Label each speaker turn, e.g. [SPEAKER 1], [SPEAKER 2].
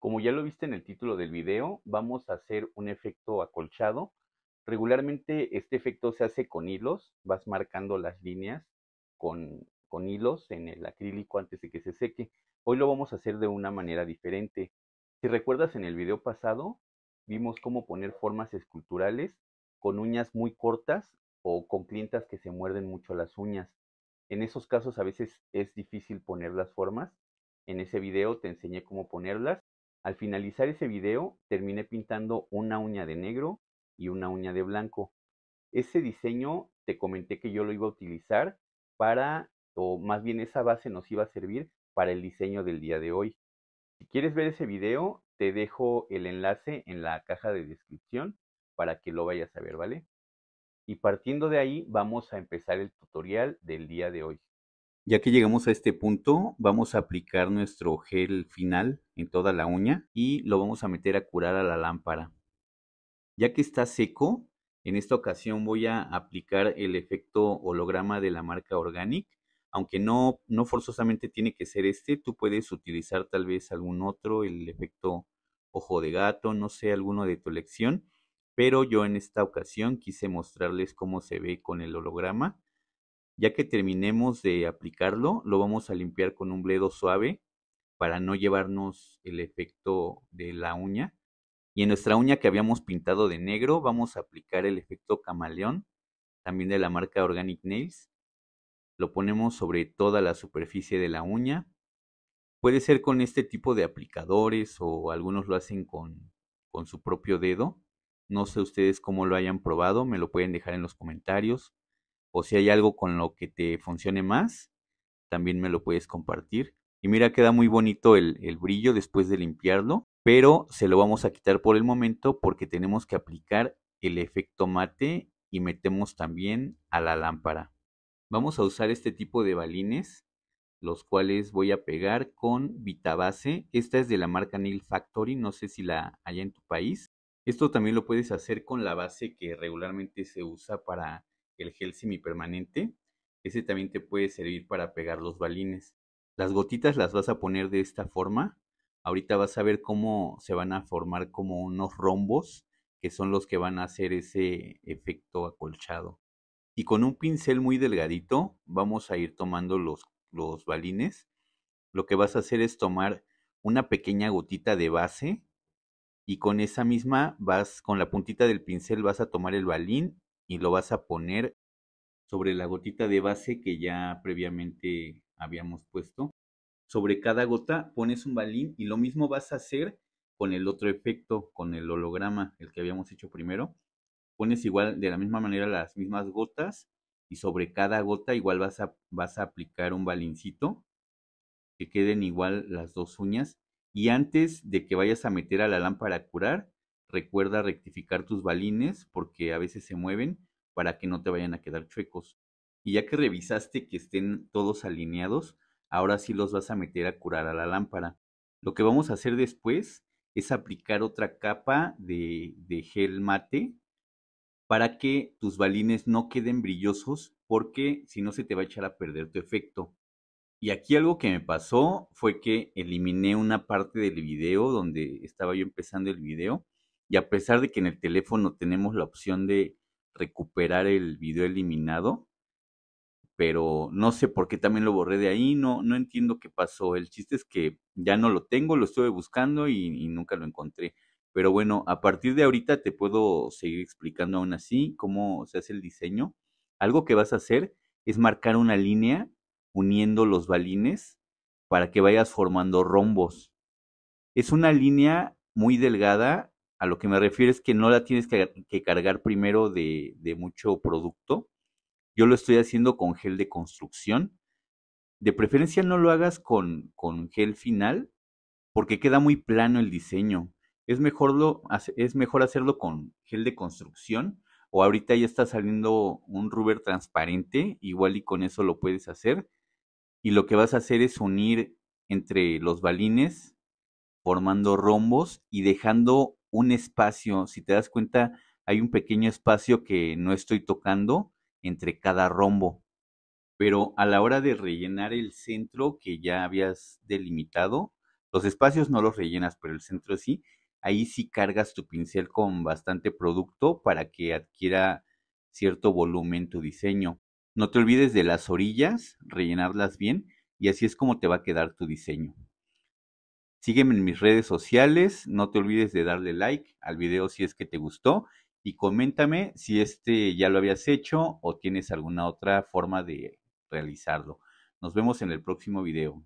[SPEAKER 1] Como ya lo viste en el título del video, vamos a hacer un efecto acolchado. Regularmente este efecto se hace con hilos, vas marcando las líneas con, con hilos en el acrílico antes de que se seque. Hoy lo vamos a hacer de una manera diferente. Si recuerdas en el video pasado, vimos cómo poner formas esculturales con uñas muy cortas o con clientas que se muerden mucho las uñas. En esos casos a veces es difícil poner las formas. En ese video te enseñé cómo ponerlas al finalizar ese video, terminé pintando una uña de negro y una uña de blanco. Ese diseño te comenté que yo lo iba a utilizar para, o más bien esa base nos iba a servir para el diseño del día de hoy. Si quieres ver ese video, te dejo el enlace en la caja de descripción para que lo vayas a ver, ¿vale? Y partiendo de ahí, vamos a empezar el tutorial del día de hoy. Ya que llegamos a este punto, vamos a aplicar nuestro gel final en toda la uña y lo vamos a meter a curar a la lámpara. Ya que está seco, en esta ocasión voy a aplicar el efecto holograma de la marca Organic, aunque no, forzosamente tiene que ser este, tú puedes utilizar tal vez algún otro, el efecto ojo de gato, no sé, alguno de tu elección, pero yo en esta ocasión quise mostrarles cómo se ve con el holograma ya que terminemos de aplicarlo, lo vamos a limpiar con un bledo suave para no llevarnos el efecto de la uña. Y en nuestra uña que habíamos pintado de negro, vamos a aplicar el efecto camaleón, también de la marca Organic Nails. Lo ponemos sobre toda la superficie de la uña. Puede ser con este tipo de aplicadores o algunos lo hacen con, con su propio dedo. No sé ustedes cómo lo hayan probado, me lo pueden dejar en los comentarios o si hay algo con lo que te funcione más, también me lo puedes compartir. Y mira, queda muy bonito el, brillo después de limpiarlo, pero se lo vamos a quitar por el momento porque tenemos que aplicar el efecto mate y metemos también a la lámpara. Vamos a usar este tipo de balines, los cuales voy a pegar con Vitabase. Esta es de la marca Nail Factory, no sé si la hay en tu país. Esto también lo puedes hacer con la base que regularmente se usa para el gel semipermanente, ese también te puede servir para pegar los balines. Las gotitas las vas a poner de esta forma. Ahorita vas a ver cómo se van a formar como unos rombos que son los que van a hacer ese efecto acolchado. Y con un pincel muy delgadito vamos a ir tomando los, los balines. Lo que vas a hacer es tomar una pequeña gotita de base y con esa misma vas, con la puntita del pincel vas a tomar el balín y lo vas a poner sobre la gotita de base que ya previamente habíamos puesto. Sobre cada gota pones un balín y lo mismo vas a hacer con el otro efecto, con el holograma, el que habíamos hecho primero. Pones igual de la misma manera las mismas gotas y sobre cada gota igual vas a, vas a aplicar un balincito que queden igual las dos uñas. Y antes de que vayas a meter a la lámpara a curar, Recuerda rectificar tus balines porque a veces se mueven para que no te vayan a quedar chuecos. Y ya que revisaste que estén todos alineados, ahora sí los vas a meter a curar a la lámpara. Lo que vamos a hacer después es aplicar otra capa de, gel mate para que tus balines no queden brillosos porque si no se te va a echar a perder tu efecto. Y aquí algo que me pasó fue que eliminé una parte del video donde estaba yo empezando el video y a pesar de que en el teléfono tenemos la opción de recuperar el video eliminado, pero no sé por qué también lo borré de ahí, no, no entiendo qué pasó. El chiste es que ya no lo tengo, lo estuve buscando y nunca lo encontré. Pero bueno, a partir de ahorita te puedo seguir explicando aún así cómo se hace el diseño. Algo que vas a hacer es marcar una línea uniendo los balines para que vayas formando rombos. Es una línea muy delgada a lo que me refiero es que no la tienes que, cargar primero de, mucho producto. Yo lo estoy haciendo con gel de construcción. De preferencia no lo hagas con, con gel final porque queda muy plano el diseño. Es mejor, lo, es mejor hacerlo con gel de construcción o ahorita ya está saliendo un rubber transparente, igual y con eso lo puedes hacer. Y lo que vas a hacer es unir entre los balines formando rombos y dejando un espacio, si te das cuenta, hay un pequeño espacio que no estoy tocando entre cada rombo. Pero a la hora de rellenar el centro que ya habías delimitado, los espacios no los rellenas, pero el centro sí, ahí sí cargas tu pincel con bastante producto para que adquiera cierto volumen tu diseño. No te olvides de las orillas, rellenarlas bien y así es como te va a quedar tu diseño. Sígueme en mis redes sociales, no te olvides de darle like al video si es que te gustó y coméntame si este ya lo habías hecho o tienes alguna otra forma de realizarlo. Nos vemos en el próximo video.